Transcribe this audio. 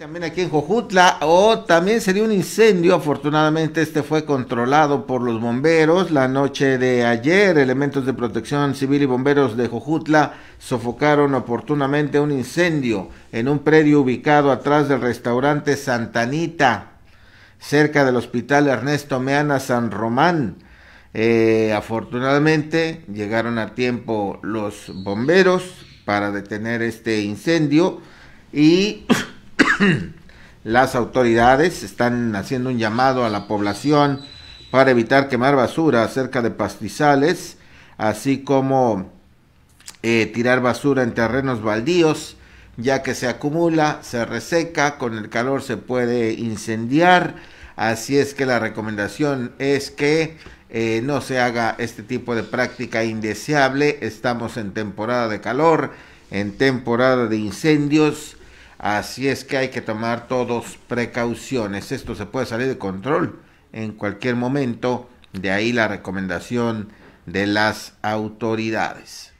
también aquí en Jojutla, o también sería un incendio. Afortunadamente este fue controlado por los bomberos la noche de ayer. Elementos de protección civil y bomberos de Jojutla sofocaron oportunamente un incendio en un predio ubicado atrás del restaurante Santanita, cerca del hospital Ernesto Meana San Román. Eh, afortunadamente llegaron a tiempo los bomberos para detener este incendio y Las autoridades están haciendo un llamado a la población para evitar quemar basura cerca de pastizales, así como eh, tirar basura en terrenos baldíos, ya que se acumula, se reseca, con el calor se puede incendiar, así es que la recomendación es que eh, no se haga este tipo de práctica indeseable, estamos en temporada de calor, en temporada de incendios, Así es que hay que tomar todos precauciones. Esto se puede salir de control en cualquier momento. De ahí la recomendación de las autoridades.